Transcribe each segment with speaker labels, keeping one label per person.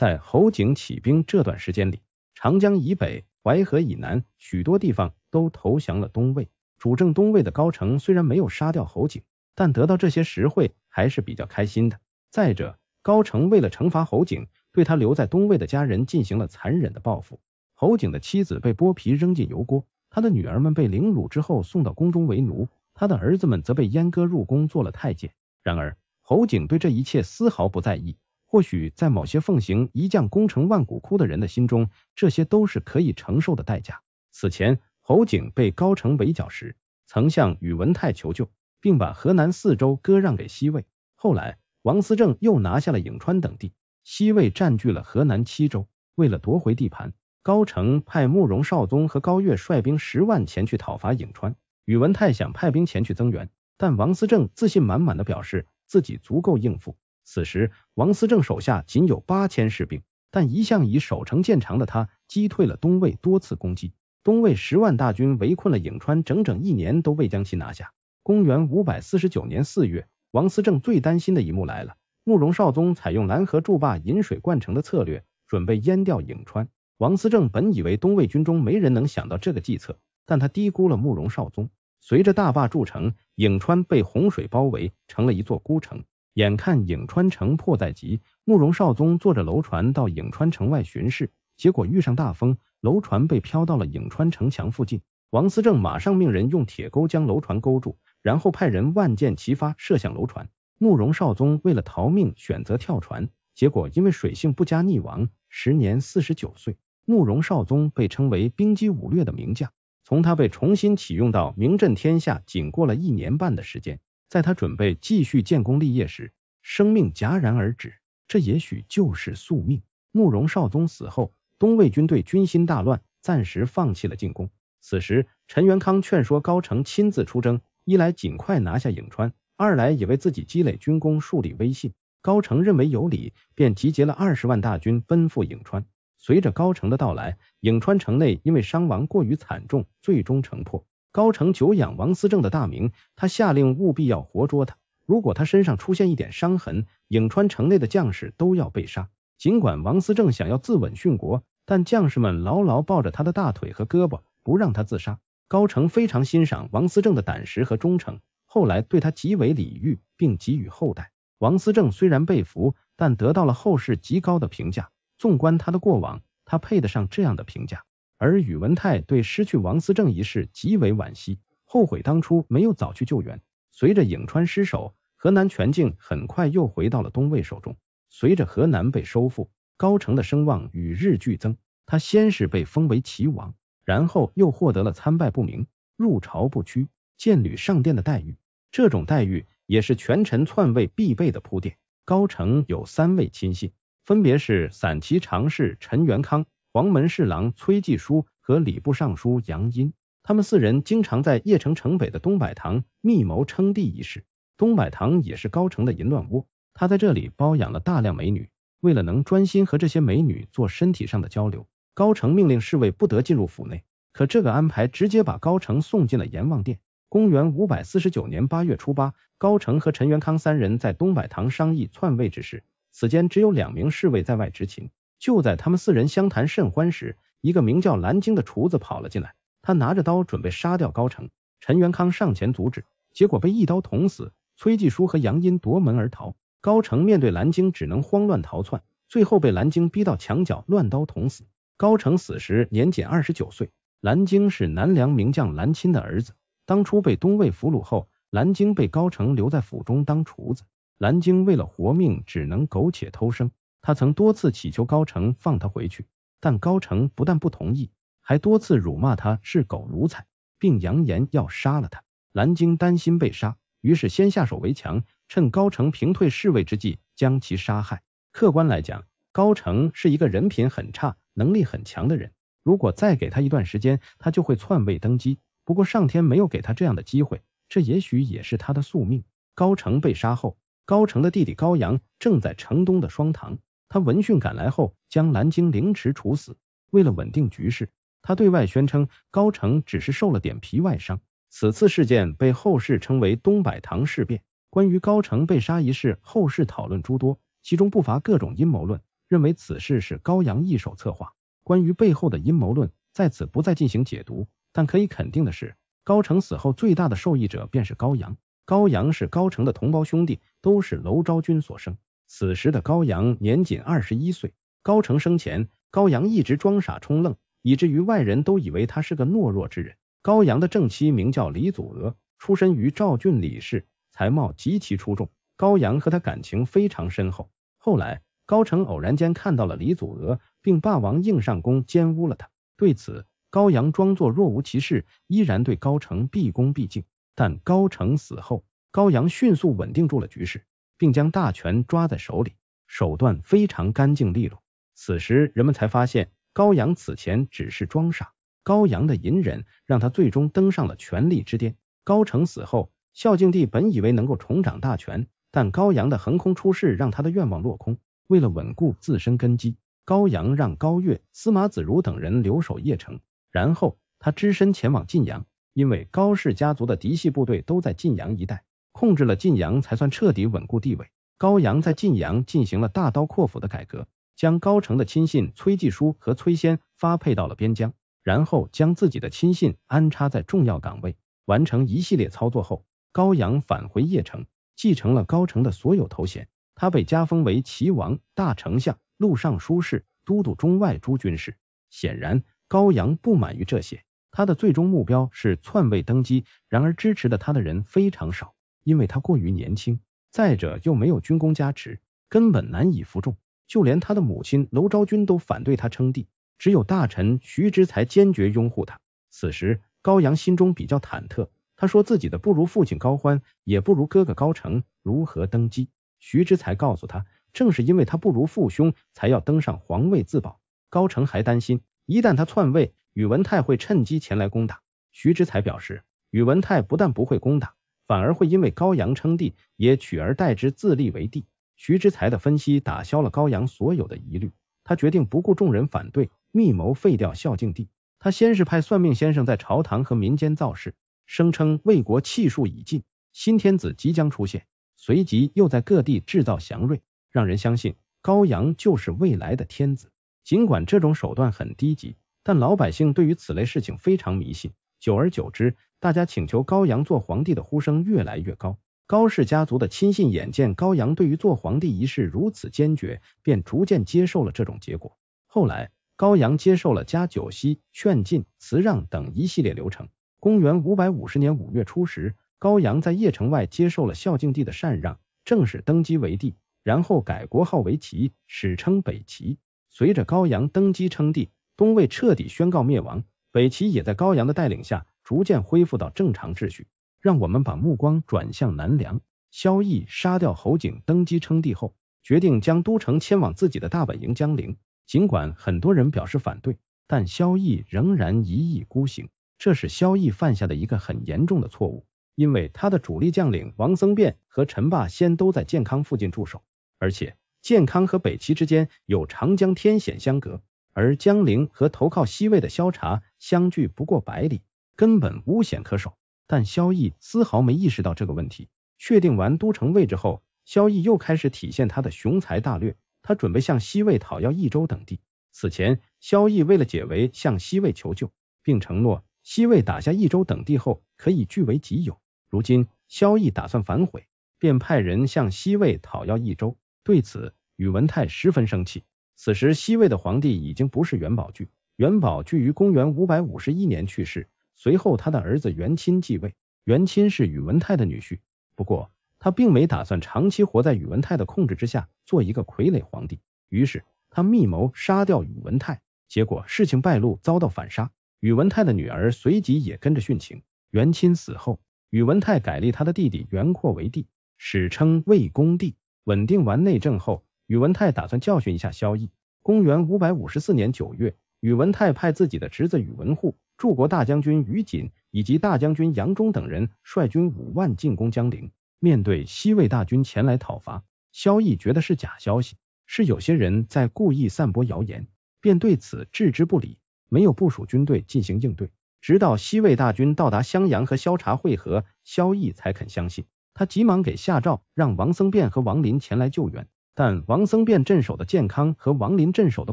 Speaker 1: 在侯景起兵这段时间里，长江以北、淮河以南许多地方都投降了东魏。主政东魏的高澄虽然没有杀掉侯景，但得到这些实惠还是比较开心的。再者，高澄为了惩罚侯景，对他留在东魏的家人进行了残忍的报复。侯景的妻子被剥皮扔进油锅，他的女儿们被凌辱之后送到宫中为奴，他的儿子们则被阉割入宫做了太监。然而，侯景对这一切丝毫不在意。或许在某些奉行“一将功成万骨枯”的人的心中，这些都是可以承受的代价。此前，侯景被高澄围剿时，曾向宇文泰求救，并把河南四州割让给西魏。后来，王思政又拿下了颍川等地，西魏占据了河南七州。为了夺回地盘，高澄派慕容绍宗和高岳率兵十万前去讨伐颍川，宇文泰想派兵前去增援，但王思政自信满满的表示自己足够应付。此时，王思政手下仅有八千士兵，但一向以守城见长的他击退了东魏多次攻击。东魏十万大军围困了颍川整整一年，都未将其拿下。公元五百四十九年四月，王思政最担心的一幕来了：慕容少宗采用拦河筑坝引水灌城的策略，准备淹掉颍川。王思政本以为东魏军中没人能想到这个计策，但他低估了慕容少宗。随着大坝筑城，颍川被洪水包围，成了一座孤城。眼看颍川城破在即，慕容少宗坐着楼船到颍川城外巡视，结果遇上大风，楼船被飘到了颍川城墙附近。王思政马上命人用铁钩将楼船勾住，然后派人万箭齐发射向楼船。慕容少宗为了逃命，选择跳船，结果因为水性不佳溺亡，时年四十九岁。慕容少宗被称为兵机武略的名将，从他被重新启用到名震天下，仅过了一年半的时间。在他准备继续建功立业时，生命戛然而止。这也许就是宿命。慕容绍宗死后，东魏军队军心大乱，暂时放弃了进攻。此时，陈元康劝说高澄亲自出征，一来尽快拿下颍川，二来也为自己积累军功、树立威信。高澄认为有理，便集结了二十万大军奔赴颍川。随着高澄的到来，颍川城内因为伤亡过于惨重，最终城破。高成久仰王思政的大名，他下令务必要活捉他。如果他身上出现一点伤痕，颍川城内的将士都要被杀。尽管王思政想要自刎殉国，但将士们牢牢抱着他的大腿和胳膊，不让他自杀。高成非常欣赏王思政的胆识和忠诚，后来对他极为礼遇，并给予厚待。王思政虽然被俘，但得到了后世极高的评价。纵观他的过往，他配得上这样的评价。而宇文泰对失去王思政一事极为惋惜，后悔当初没有早去救援。随着颍川失守，河南全境很快又回到了东魏手中。随着河南被收复，高澄的声望与日俱增。他先是被封为齐王，然后又获得了参拜不明、入朝不趋、见旅上殿的待遇。这种待遇也是权臣篡位必备的铺垫。高澄有三位亲信，分别是散骑常侍陈元康。黄门侍郎崔继书和礼部尚书杨殷，他们四人经常在邺城城北的东柏堂密谋称帝一事。东柏堂也是高城的淫乱窝，他在这里包养了大量美女。为了能专心和这些美女做身体上的交流，高澄命令侍卫不得进入府内。可这个安排直接把高澄送进了阎王殿。公元五百四十九年八月初八，高澄和陈元康三人在东柏堂商议篡位之事，此间只有两名侍卫在外执勤。就在他们四人相谈甚欢时，一个名叫蓝鲸的厨子跑了进来，他拿着刀准备杀掉高成，陈元康上前阻止，结果被一刀捅死。崔继书和杨殷夺门而逃，高成面对蓝鲸只能慌乱逃窜，最后被蓝鲸逼到墙角乱刀捅死。高成死时年仅二十九岁。蓝鲸是南梁名将蓝钦的儿子，当初被东魏俘虏后，蓝鲸被高成留在府中当厨子，蓝鲸为了活命只能苟且偷生。他曾多次乞求高成放他回去，但高成不但不同意，还多次辱骂他是狗奴才，并扬言要杀了他。蓝鲸担心被杀，于是先下手为强，趁高成平退侍卫之际将其杀害。客观来讲，高成是一个人品很差、能力很强的人，如果再给他一段时间，他就会篡位登基。不过上天没有给他这样的机会，这也许也是他的宿命。高成被杀后，高成的弟弟高阳正在城东的双塘。他闻讯赶来后，将蓝鲸凌迟处死。为了稳定局势，他对外宣称高成只是受了点皮外伤。此次事件被后世称为东百堂事变。关于高成被杀一事，后世讨论诸多，其中不乏各种阴谋论，认为此事是高阳一手策划。关于背后的阴谋论，在此不再进行解读。但可以肯定的是，高成死后最大的受益者便是高阳。高阳是高成的同胞兄弟，都是娄昭君所生。此时的高阳年仅二十一岁。高成生前，高阳一直装傻充愣，以至于外人都以为他是个懦弱之人。高阳的正妻名叫李祖娥，出身于赵郡李氏，才貌极其出众。高阳和他感情非常深厚。后来，高成偶然间看到了李祖娥，并霸王硬上弓，奸污了她。对此，高阳装作若无其事，依然对高成毕恭毕敬。但高成死后，高阳迅速稳定住了局势。并将大权抓在手里，手段非常干净利落。此时人们才发现，高阳此前只是装傻。高阳的隐忍让他最终登上了权力之巅。高成死后，孝敬帝本以为能够重掌大权，但高阳的横空出世让他的愿望落空。为了稳固自身根基，高阳让高岳、司马子如等人留守邺城，然后他只身前往晋阳，因为高氏家族的嫡系部队都在晋阳一带。控制了晋阳，才算彻底稳固地位。高阳在晋阳进行了大刀阔斧的改革，将高城的亲信崔继书和崔仙发配到了边疆，然后将自己的亲信安插在重要岗位。完成一系列操作后，高阳返回邺城，继承了高城的所有头衔。他被加封为齐王、大丞相、陆尚书事、都督中外诸军事。显然，高阳不满于这些，他的最终目标是篡位登基。然而，支持的他的人非常少。因为他过于年轻，再者又没有军功加持，根本难以服众。就连他的母亲娄昭君都反对他称帝，只有大臣徐之才坚决拥护他。此时高阳心中比较忐忑，他说自己的不如父亲高欢，也不如哥哥高成，如何登基？徐之才告诉他，正是因为他不如父兄，才要登上皇位自保。高成还担心，一旦他篡位，宇文泰会趁机前来攻打。徐之才表示，宇文泰不但不会攻打。反而会因为高阳称帝，也取而代之，自立为帝。徐之才的分析打消了高阳所有的疑虑，他决定不顾众人反对，密谋废掉孝敬帝。他先是派算命先生在朝堂和民间造势，声称魏国气数已尽，新天子即将出现。随即又在各地制造祥瑞，让人相信高阳就是未来的天子。尽管这种手段很低级，但老百姓对于此类事情非常迷信，久而久之。大家请求高阳做皇帝的呼声越来越高。高氏家族的亲信眼见高阳对于做皇帝一事如此坚决，便逐渐接受了这种结果。后来，高阳接受了加九锡、劝进、辞让等一系列流程。公元五百五十年五月初十，高阳在邺城外接受了孝敬帝的禅让，正式登基为帝，然后改国号为齐，史称北齐。随着高阳登基称帝，东魏彻底宣告灭亡，北齐也在高阳的带领下。逐渐恢复到正常秩序。让我们把目光转向南梁。萧绎杀掉侯景，登基称帝后，决定将都城迁往自己的大本营江陵。尽管很多人表示反对，但萧绎仍然一意孤行。这是萧绎犯下的一个很严重的错误，因为他的主力将领王僧辩和陈霸先都在健康附近驻守，而且健康和北齐之间有长江天险相隔，而江陵和投靠西魏的萧察相距不过百里。根本无险可守，但萧逸丝毫没意识到这个问题。确定完都城位置后，萧逸又开始体现他的雄才大略。他准备向西魏讨要益州等地。此前，萧逸为了解围，向西魏求救，并承诺西魏打下益州等地后可以据为己有。如今，萧逸打算反悔，便派人向西魏讨要益州。对此，宇文泰十分生气。此时，西魏的皇帝已经不是元宝炬，元宝炬于公元五百五十一年去世。随后，他的儿子元钦继位。元钦是宇文泰的女婿，不过他并没打算长期活在宇文泰的控制之下，做一个傀儡皇帝。于是他密谋杀掉宇文泰，结果事情败露，遭到反杀。宇文泰的女儿随即也跟着殉情。元钦死后，宇文泰改立他的弟弟元阔为帝，史称魏恭帝。稳定完内政后，宇文泰打算教训一下萧绎。公元五百五十四年九月。宇文泰派自己的侄子宇文护、柱国大将军于锦以及大将军杨忠等人率军五万进攻江陵。面对西魏大军前来讨伐，萧绎觉得是假消息，是有些人在故意散播谣言，便对此置之不理，没有部署军队进行应对。直到西魏大军到达襄阳和萧察会合，萧绎才肯相信。他急忙给下诏，让王僧辩和王林前来救援。但王僧辩镇守的建康和王林镇守的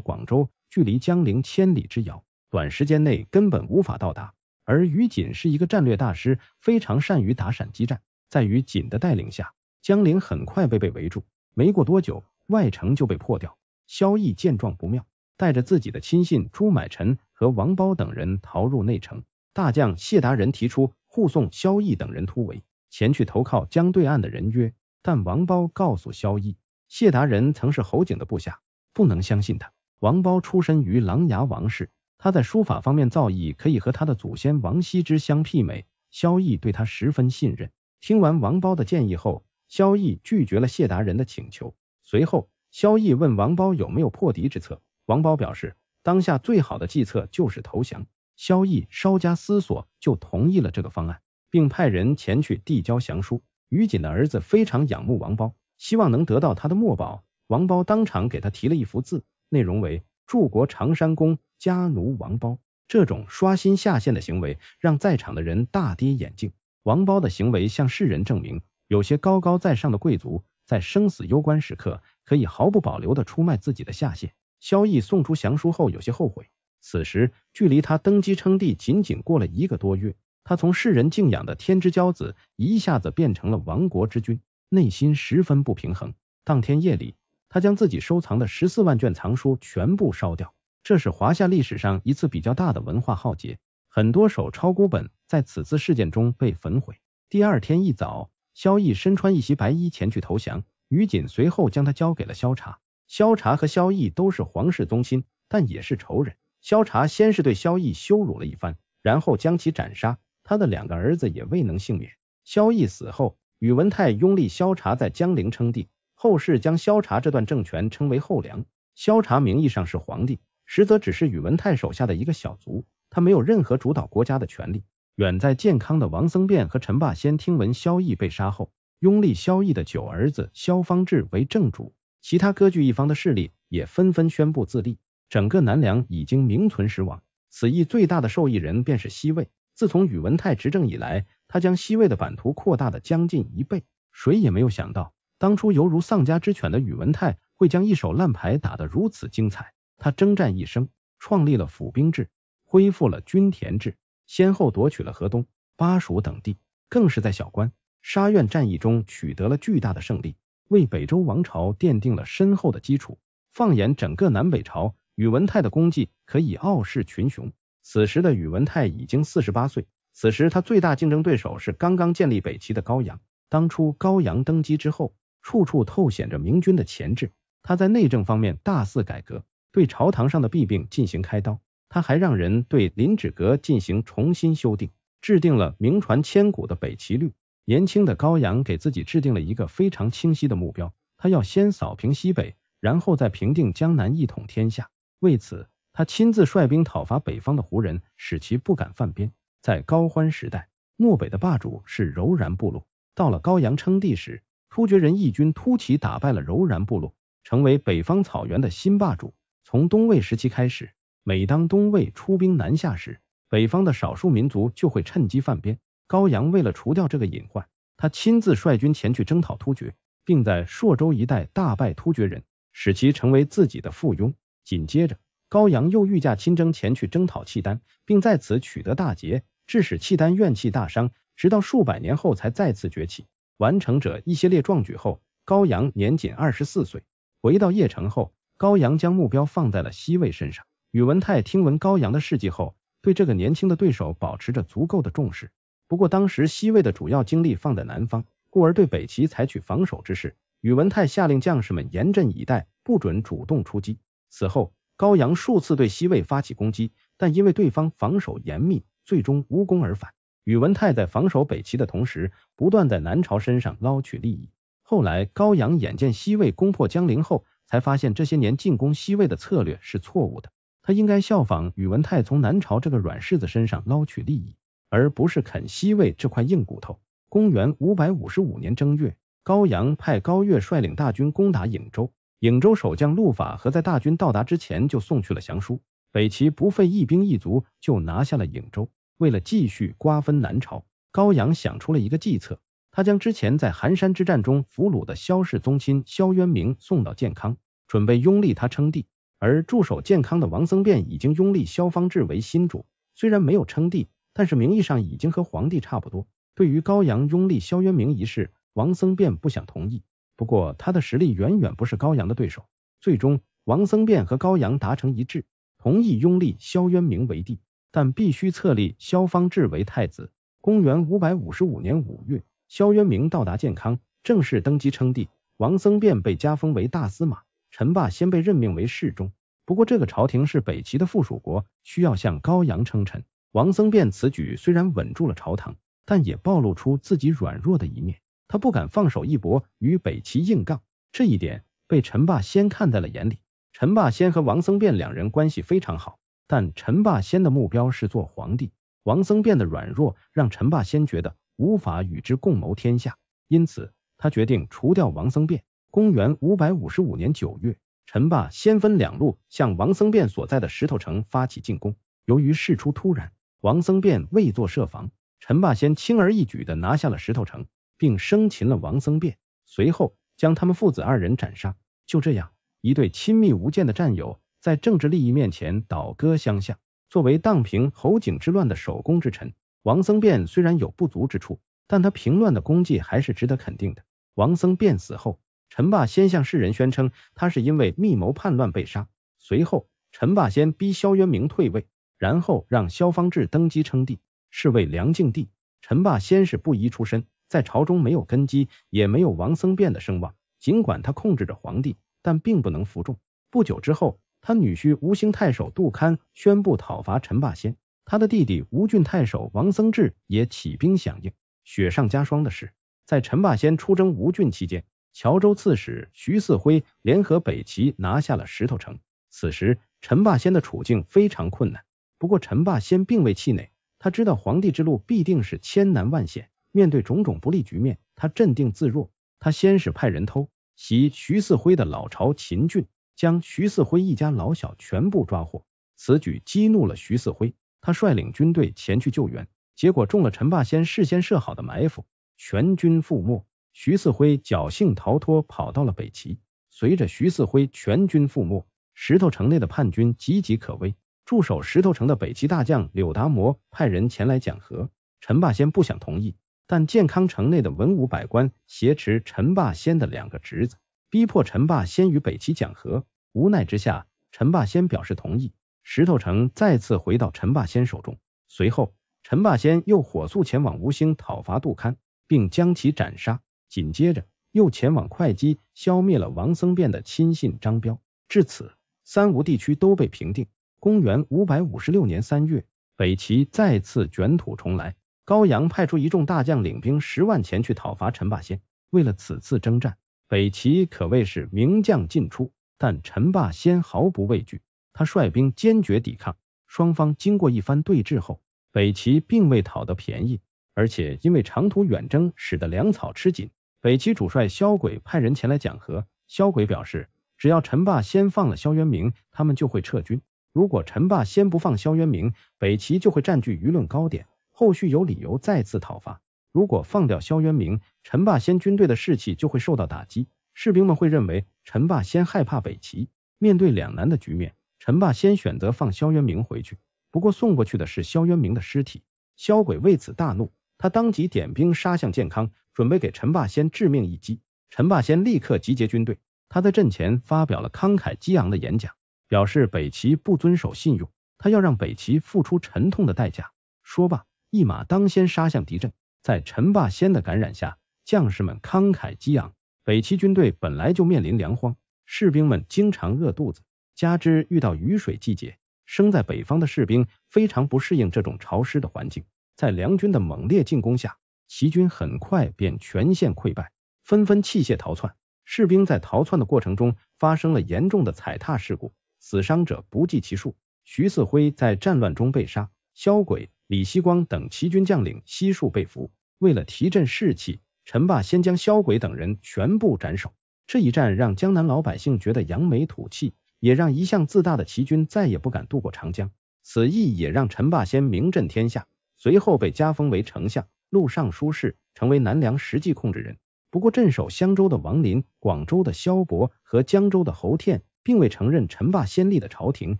Speaker 1: 广州。距离江陵千里之遥，短时间内根本无法到达。而于锦是一个战略大师，非常善于打闪击战。在于锦的带领下，江陵很快被被围住。没过多久，外城就被破掉。萧绎见状不妙，带着自己的亲信朱买臣和王包等人逃入内城。大将谢达人提出护送萧绎等人突围，前去投靠江对岸的人约。但王包告诉萧绎，谢达人曾是侯景的部下，不能相信他。王褒出身于琅琊王氏，他在书法方面造诣可以和他的祖先王羲之相媲美。萧绎对他十分信任。听完王褒的建议后，萧绎拒绝了谢达人的请求。随后，萧绎问王褒有没有破敌之策。王褒表示，当下最好的计策就是投降。萧绎稍加思索，就同意了这个方案，并派人前去递交降书。于谨的儿子非常仰慕王褒，希望能得到他的墨宝。王褒当场给他提了一幅字。内容为驻国长山公家奴王包，这种刷新下线的行为让在场的人大跌眼镜。王包的行为向世人证明，有些高高在上的贵族在生死攸关时刻，可以毫不保留的出卖自己的下线。萧逸送出降书后有些后悔，此时距离他登基称帝仅仅过了一个多月，他从世人敬仰的天之骄子一下子变成了亡国之君，内心十分不平衡。当天夜里。他将自己收藏的十四万卷藏书全部烧掉，这是华夏历史上一次比较大的文化浩劫，很多手抄孤本在此次事件中被焚毁。第二天一早，萧逸身穿一袭白衣前去投降，于锦随后将他交给了萧察。萧察和萧逸都是皇室宗亲，但也是仇人。萧察先是对萧逸羞辱了一番，然后将其斩杀，他的两个儿子也未能幸免。萧逸死后，宇文泰拥立萧察在江陵称帝。后世将萧察这段政权称为后梁。萧察名义上是皇帝，实则只是宇文泰手下的一个小卒，他没有任何主导国家的权利。远在健康的王僧辩和陈霸先听闻萧绎被杀后，拥立萧绎的九儿子萧方志为正主，其他割据一方的势力也纷纷宣布自立，整个南梁已经名存实亡。此役最大的受益人便是西魏。自从宇文泰执政以来，他将西魏的版图扩大了将近一倍。谁也没有想到。当初犹如丧家之犬的宇文泰，会将一手烂牌打得如此精彩。他征战一生，创立了府兵制，恢复了均田制，先后夺取了河东、巴蜀等地，更是在小关沙苑战役中取得了巨大的胜利，为北周王朝奠定了深厚的基础。放眼整个南北朝，宇文泰的功绩可以傲视群雄。此时的宇文泰已经四十八岁，此时他最大竞争对手是刚刚建立北齐的高阳。当初高阳登基之后，处处透显着明君的潜质。他在内政方面大肆改革，对朝堂上的弊病进行开刀。他还让人对《林止格》进行重新修订，制定了名传千古的《北齐律》。年轻的高阳给自己制定了一个非常清晰的目标：他要先扫平西北，然后再平定江南，一统天下。为此，他亲自率兵讨伐北方的胡人，使其不敢犯边。在高欢时代，漠北的霸主是柔然部落；到了高阳称帝时，突厥人义军突起，打败了柔然部落，成为北方草原的新霸主。从东魏时期开始，每当东魏出兵南下时，北方的少数民族就会趁机犯边。高阳为了除掉这个隐患，他亲自率军前去征讨突厥，并在朔州一带大败突厥人，使其成为自己的附庸。紧接着，高阳又御驾亲征，前去征讨契丹，并在此取得大捷，致使契丹怨气大伤。直到数百年后，才再次崛起。完成者一系列壮举后，高阳年仅二十四岁。回到邺城后，高阳将目标放在了西魏身上。宇文泰听闻高阳的事迹后，对这个年轻的对手保持着足够的重视。不过，当时西魏的主要精力放在南方，故而对北齐采取防守之势。宇文泰下令将士们严阵以待，不准主动出击。此后，高阳数次对西魏发起攻击，但因为对方防守严密，最终无功而返。宇文泰在防守北齐的同时，不断在南朝身上捞取利益。后来高阳眼见西魏攻破江陵后，才发现这些年进攻西魏的策略是错误的。他应该效仿宇文泰，从南朝这个软柿子身上捞取利益，而不是啃西魏这块硬骨头。公元五百五十五年正月，高阳派高岳率领大军攻打颍州，颍州守将陆法和在大军到达之前就送去了降书，北齐不费一兵一卒就拿下了颍州。为了继续瓜分南朝，高阳想出了一个计策。他将之前在寒山之战中俘虏的萧氏宗亲萧渊明送到建康，准备拥立他称帝。而驻守建康的王僧辩已经拥立萧方智为新主，虽然没有称帝，但是名义上已经和皇帝差不多。对于高阳拥立萧渊明一事，王僧辩不想同意。不过他的实力远远不是高阳的对手，最终王僧辩和高阳达成一致，同意拥立萧渊明为帝。但必须册立萧方智为太子。公元五百五十五年五月，萧渊明到达建康，正式登基称帝。王僧辩被加封为大司马，陈霸先被任命为侍中。不过，这个朝廷是北齐的附属国，需要向高阳称臣。王僧辩此举虽然稳住了朝堂，但也暴露出自己软弱的一面。他不敢放手一搏，与北齐硬杠。这一点被陈霸先看在了眼里。陈霸先和王僧辩两人关系非常好。但陈霸先的目标是做皇帝，王僧辩的软弱让陈霸先觉得无法与之共谋天下，因此他决定除掉王僧辩。公元五百五十五年九月，陈霸先分两路向王僧辩所在的石头城发起进攻。由于事出突然，王僧辩未做设防，陈霸先轻而易举的拿下了石头城，并生擒了王僧辩，随后将他们父子二人斩杀。就这样，一对亲密无间的战友。在政治利益面前倒戈相向。作为荡平侯景之乱的首功之臣，王僧辩虽然有不足之处，但他平乱的功绩还是值得肯定的。王僧辩死后，陈霸先向世人宣称他是因为密谋叛乱被杀。随后，陈霸先逼萧渊明退位，然后让萧方志登基称帝，是为梁敬帝。陈霸先是布衣出身，在朝中没有根基，也没有王僧辩的声望。尽管他控制着皇帝，但并不能服众。不久之后。他女婿吴兴太守杜堪宣布讨伐陈霸先，他的弟弟吴郡太守王僧智也起兵响应。雪上加霜的是，在陈霸先出征吴郡期间，乔州刺史徐嗣辉联合北齐拿下了石头城。此时，陈霸先的处境非常困难。不过，陈霸先并未气馁，他知道皇帝之路必定是千难万险。面对种种不利局面，他镇定自若。他先是派人偷袭徐嗣辉的老巢秦郡。将徐四辉一家老小全部抓获，此举激怒了徐四辉，他率领军队前去救援，结果中了陈霸先事先设好的埋伏，全军覆没。徐四辉侥幸逃脱，跑到了北齐。随着徐四辉全军覆没，石头城内的叛军岌岌可危。驻守石头城的北齐大将柳达摩派人前来讲和，陈霸先不想同意，但健康城内的文武百官挟持陈霸先的两个侄子。逼迫陈霸先与北齐讲和，无奈之下，陈霸先表示同意，石头城再次回到陈霸先手中。随后，陈霸先又火速前往吴兴讨伐杜堪，并将其斩杀。紧接着，又前往会稽消灭了王僧辩的亲信张彪。至此，三吴地区都被平定。公元五百五十六年三月，北齐再次卷土重来，高阳派出一众大将领兵十万前去讨伐陈霸先。为了此次征战。北齐可谓是名将尽出，但陈霸先毫不畏惧，他率兵坚决抵抗。双方经过一番对峙后，北齐并未讨得便宜，而且因为长途远征，使得粮草吃紧。北齐主帅萧轨派人前来讲和，萧轨表示，只要陈霸先放了萧渊明，他们就会撤军；如果陈霸先不放萧渊明，北齐就会占据舆论高点，后续有理由再次讨伐。如果放掉萧渊明，陈霸先军队的士气就会受到打击，士兵们会认为陈霸先害怕北齐。面对两难的局面，陈霸先选择放萧渊明回去，不过送过去的是萧渊明的尸体。萧轨为此大怒，他当即点兵杀向建康，准备给陈霸先致命一击。陈霸先立刻集结军队，他在阵前发表了慷慨激昂的演讲，表示北齐不遵守信用，他要让北齐付出沉痛的代价。说罢，一马当先杀向敌阵。在陈霸先的感染下，将士们慷慨激昂。北齐军队本来就面临粮荒，士兵们经常饿肚子。加之遇到雨水季节，生在北方的士兵非常不适应这种潮湿的环境。在梁军的猛烈进攻下，齐军很快便全线溃败，纷纷弃械逃窜。士兵在逃窜的过程中发生了严重的踩踏事故，死伤者不计其数。徐四辉在战乱中被杀，萧轨。李希光等齐军将领悉数被俘。为了提振士气，陈霸先将萧轨等人全部斩首。这一战让江南老百姓觉得扬眉吐气，也让一向自大的齐军再也不敢渡过长江。此役也让陈霸先名震天下，随后被加封为丞相、录尚书事，成为南梁实际控制人。不过，镇守襄州的王林、广州的萧伯和江州的侯恬，并未承认陈霸先立的朝廷，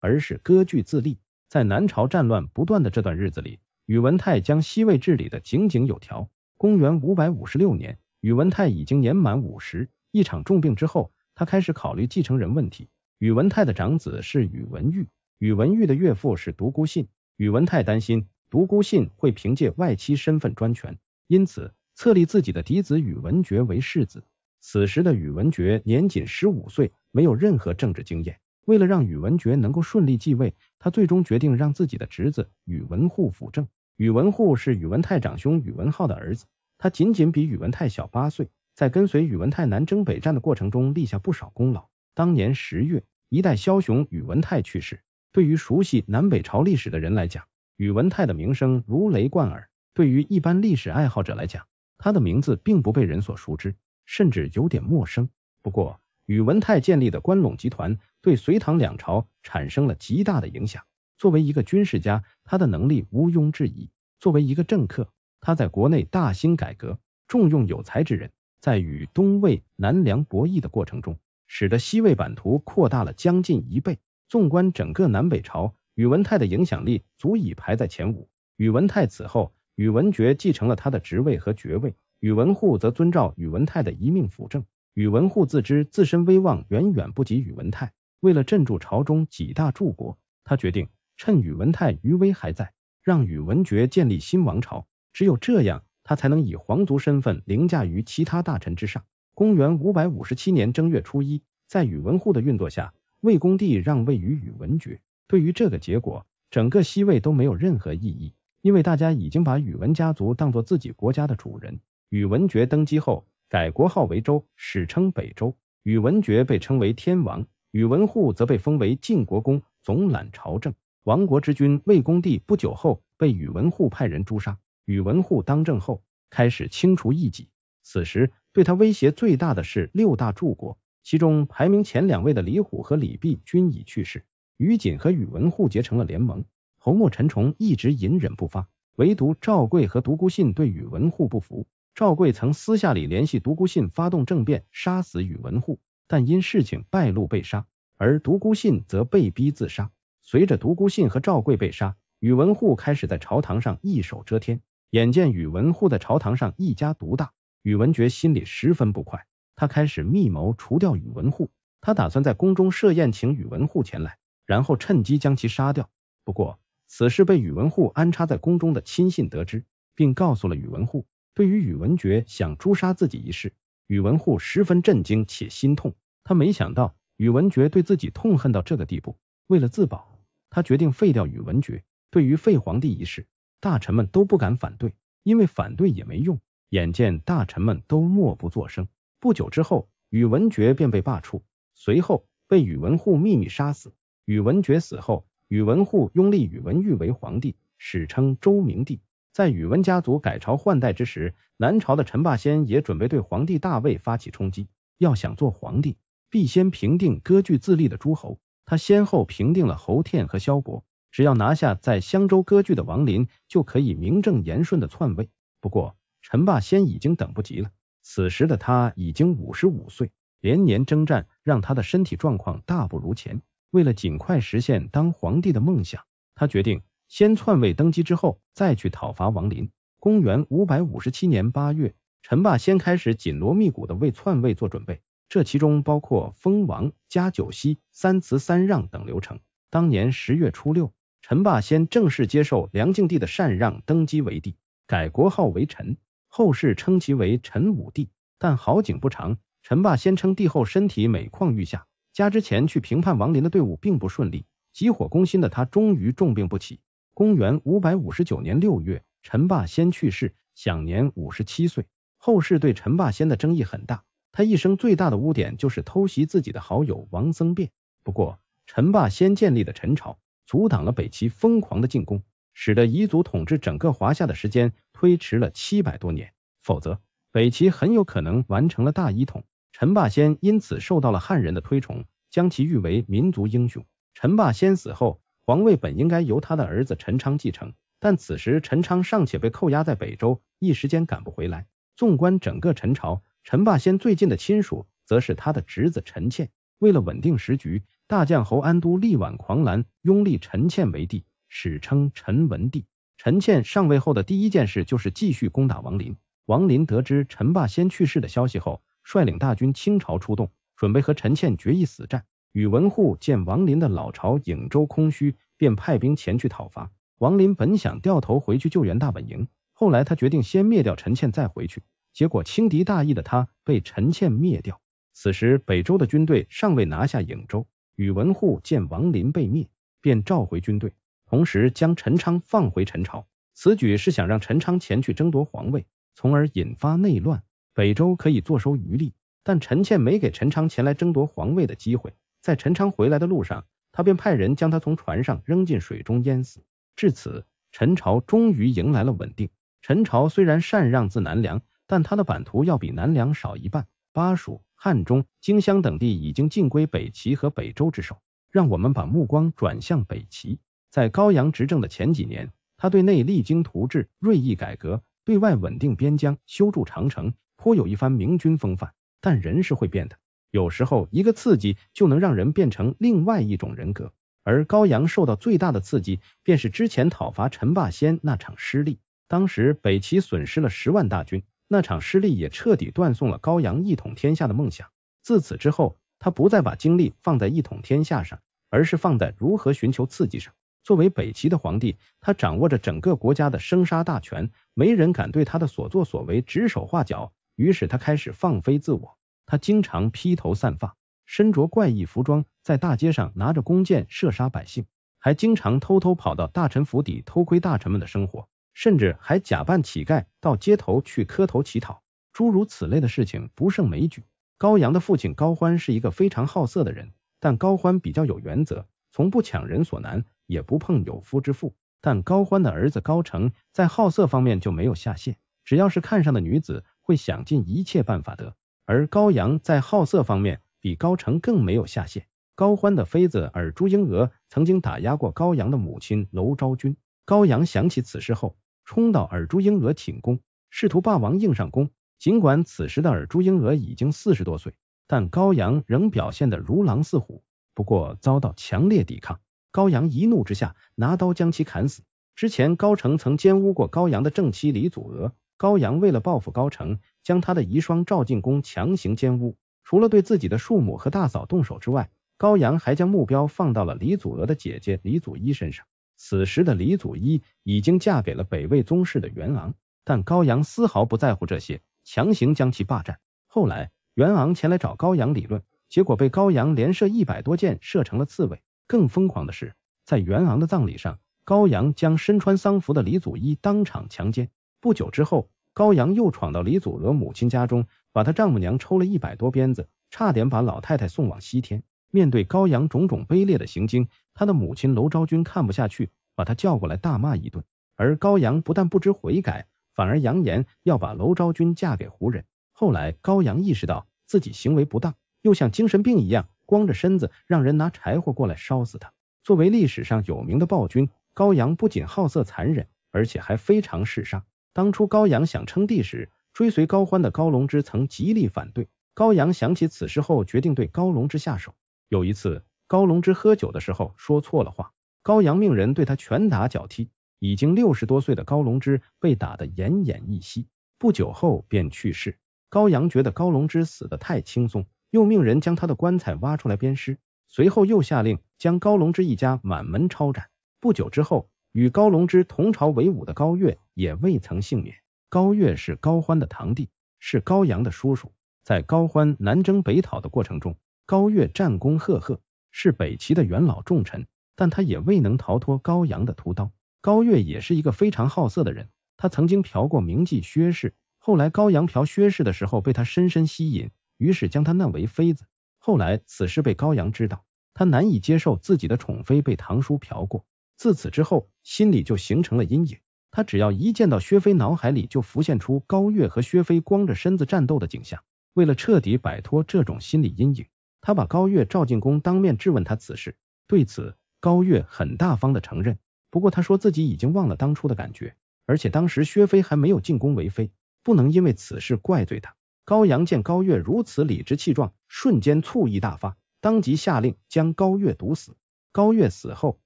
Speaker 1: 而是割据自立。在南朝战乱不断的这段日子里，宇文泰将西魏治理的井井有条。公元五百五十六年，宇文泰已经年满五十，一场重病之后，他开始考虑继承人问题。宇文泰的长子是宇文毓，宇文毓的岳父是独孤信。宇文泰担心独孤信会凭借外戚身份专权，因此册立自己的嫡子宇文觉为世子。此时的宇文觉年仅十五岁，没有任何政治经验。为了让宇文觉能够顺利继位，他最终决定让自己的侄子宇文护辅政。宇文护是宇文泰长兄宇文浩的儿子，他仅仅比宇文泰小八岁，在跟随宇文泰南征北战的过程中立下不少功劳。当年十月，一代枭雄宇文泰去世。对于熟悉南北朝历史的人来讲，宇文泰的名声如雷贯耳；对于一般历史爱好者来讲，他的名字并不被人所熟知，甚至有点陌生。不过，宇文泰建立的关陇集团对隋唐两朝产生了极大的影响。作为一个军事家，他的能力毋庸置疑；作为一个政客，他在国内大兴改革，重用有才之人。在与东魏、南梁博弈的过程中，使得西魏版图扩大了将近一倍。纵观整个南北朝，宇文泰的影响力足以排在前五。宇文泰此后，宇文觉继承了他的职位和爵位，宇文护则遵照宇文泰的遗命辅政。宇文护自知自身威望远远不及宇文泰，为了镇住朝中几大柱国，他决定趁宇文泰余威还在，让宇文觉建立新王朝。只有这样，他才能以皇族身份凌驾于其他大臣之上。公元五百五十七年正月初一，在宇文护的运作下，魏恭帝让位于宇文觉。对于这个结果，整个西魏都没有任何异议，因为大家已经把宇文家族当做自己国家的主人。宇文觉登基后。改国号为周，史称北周。宇文觉被称为天王，宇文护则被封为晋国公，总揽朝政。亡国之君魏恭帝不久后被宇文护派人诛杀。宇文护当政后，开始清除异己。此时对他威胁最大的是六大柱国，其中排名前两位的李虎和李弼均已去世。于谨和宇文护结成了联盟，侯莫陈崇一直隐忍不发，唯独赵贵和独孤信对宇文护不服。赵贵曾私下里联系独孤信发动政变，杀死宇文护，但因事情败露被杀，而独孤信则被逼自杀。随着独孤信和赵贵被杀，宇文护开始在朝堂上一手遮天。眼见宇文护在朝堂上一家独大，宇文觉心里十分不快，他开始密谋除掉宇文护。他打算在宫中设宴请宇文护前来，然后趁机将其杀掉。不过，此事被宇文护安插在宫中的亲信得知，并告诉了宇文护。对于宇文觉想诛杀自己一事，宇文护十分震惊且心痛。他没想到宇文觉对自己痛恨到这个地步。为了自保，他决定废掉宇文觉。对于废皇帝一事，大臣们都不敢反对，因为反对也没用。眼见大臣们都默不作声，不久之后，宇文觉便被罢黜，随后被宇文护秘密杀死。宇文觉死后，宇文护拥立宇文毓为皇帝，史称周明帝。在宇文家族改朝换代之时，南朝的陈霸先也准备对皇帝大魏发起冲击。要想做皇帝，必先平定割据自立的诸侯。他先后平定了侯天和萧伯，只要拿下在襄州割据的王林，就可以名正言顺的篡位。不过，陈霸先已经等不及了。此时的他已经五十五岁，连年征战让他的身体状况大不如前。为了尽快实现当皇帝的梦想，他决定。先篡位登基之后，再去讨伐王林。公元五百五十七年八月，陈霸先开始紧锣密鼓的为篡位做准备，这其中包括封王、加九锡、三辞三让等流程。当年十月初六，陈霸先正式接受梁敬帝的禅让，登基为帝，改国号为陈，后世称其为陈武帝。但好景不长，陈霸先称帝后身体每况愈下，加之前去平叛王林的队伍并不顺利，急火攻心的他终于重病不起。公元五百五十九年六月，陈霸先去世，享年五十七岁。后世对陈霸先的争议很大，他一生最大的污点就是偷袭自己的好友王僧辩。不过，陈霸先建立的陈朝阻挡了北齐疯狂的进攻，使得彝族统治整个华夏的时间推迟了七百多年。否则，北齐很有可能完成了大一统。陈霸先因此受到了汉人的推崇，将其誉为民族英雄。陈霸先死后。皇位本应该由他的儿子陈昌继承，但此时陈昌尚且被扣押在北周，一时间赶不回来。纵观整个陈朝，陈霸先最近的亲属则是他的侄子陈倩。为了稳定时局，大将侯安都力挽狂澜，拥立陈倩为帝，史称陈文帝。陈倩上位后的第一件事就是继续攻打王林。王林得知陈霸先去世的消息后，率领大军倾巢出动，准备和陈倩决一死战。宇文护见王林的老巢颍州空虚，便派兵前去讨伐。王林本想掉头回去救援大本营，后来他决定先灭掉陈倩再回去。结果轻敌大意的他被陈倩灭掉。此时北周的军队尚未拿下颍州，宇文护见王林被灭，便召回军队，同时将陈昌放回陈朝。此举是想让陈昌前去争夺皇位，从而引发内乱，北周可以坐收渔利。但陈倩没给陈昌前来争夺皇位的机会。在陈昌回来的路上，他便派人将他从船上扔进水中淹死。至此，陈朝终于迎来了稳定。陈朝虽然禅让自南梁，但他的版图要比南梁少一半。巴蜀、汉中、荆襄等地已经尽归北齐和北周之手。让我们把目光转向北齐，在高阳执政的前几年，他对内励精图治、锐意改革，对外稳定边疆、修筑长城，颇有一番明君风范。但人是会变的。有时候，一个刺激就能让人变成另外一种人格。而高阳受到最大的刺激，便是之前讨伐陈霸先那场失利。当时北齐损失了十万大军，那场失利也彻底断送了高阳一统天下的梦想。自此之后，他不再把精力放在一统天下上，而是放在如何寻求刺激上。作为北齐的皇帝，他掌握着整个国家的生杀大权，没人敢对他的所作所为指手画脚。于是，他开始放飞自我。他经常披头散发，身着怪异服装，在大街上拿着弓箭射杀百姓，还经常偷偷跑到大臣府邸偷窥大臣们的生活，甚至还假扮乞丐到街头去磕头乞讨，诸如此类的事情不胜枚举。高阳的父亲高欢是一个非常好色的人，但高欢比较有原则，从不强人所难，也不碰有夫之妇。但高欢的儿子高成在好色方面就没有下限，只要是看上的女子，会想尽一切办法得。而高阳在好色方面比高成更没有下限。高欢的妃子尔朱英娥曾经打压过高阳的母亲娄昭君。高阳想起此事后，冲到尔朱英娥寝宫，试图霸王硬上弓。尽管此时的尔朱英娥已经四十多岁，但高阳仍表现得如狼似虎。不过遭到强烈抵抗，高阳一怒之下拿刀将其砍死。之前高成曾奸污过高阳的正妻李祖娥。高阳为了报复高成，将他的遗孀赵进宫强行奸污。除了对自己的庶母和大嫂动手之外，高阳还将目标放到了李祖娥的姐姐李祖一身上。此时的李祖一已经嫁给了北魏宗室的袁昂，但高阳丝毫不在乎这些，强行将其霸占。后来，袁昂前来找高阳理论，结果被高阳连射一百多箭，射成了刺猬。更疯狂的是，在袁昂的葬礼上，高阳将身穿丧服的李祖一当场强奸。不久之后，高阳又闯到李祖娥母亲家中，把他丈母娘抽了一百多鞭子，差点把老太太送往西天。面对高阳种种卑劣的行径，他的母亲娄昭君看不下去，把他叫过来大骂一顿。而高阳不但不知悔改，反而扬言要把娄昭君嫁给胡人。后来，高阳意识到自己行为不当，又像精神病一样，光着身子让人拿柴火过来烧死他。作为历史上有名的暴君，高阳不仅好色残忍，而且还非常嗜杀。当初高阳想称帝时，追随高欢的高龙之曾极力反对。高阳想起此事后，决定对高龙之下手。有一次，高龙之喝酒的时候说错了话，高阳命人对他拳打脚踢。已经六十多岁的高龙之被打得奄奄一息，不久后便去世。高阳觉得高龙之死得太轻松，又命人将他的棺材挖出来鞭尸，随后又下令将高龙之一家满门抄斩。不久之后。与高隆之同朝为伍的高岳也未曾幸免。高岳是高欢的堂弟，是高阳的叔叔。在高欢南征北讨的过程中，高岳战功赫赫，是北齐的元老重臣。但他也未能逃脱高阳的屠刀。高岳也是一个非常好色的人，他曾经嫖过名妓薛氏。后来高阳嫖薛氏的时候，被他深深吸引，于是将他纳为妃子。后来此事被高阳知道，他难以接受自己的宠妃被堂叔嫖过。自此之后，心里就形成了阴影。他只要一见到薛飞，脑海里就浮现出高月和薛飞光着身子战斗的景象。为了彻底摆脱这种心理阴影，他把高月召进宫，当面质问他此事。对此，高月很大方的承认，不过他说自己已经忘了当初的感觉，而且当时薛飞还没有进宫为妃，不能因为此事怪罪他。高阳见高月如此理直气壮，瞬间醋意大发，当即下令将高月毒死。高月死后。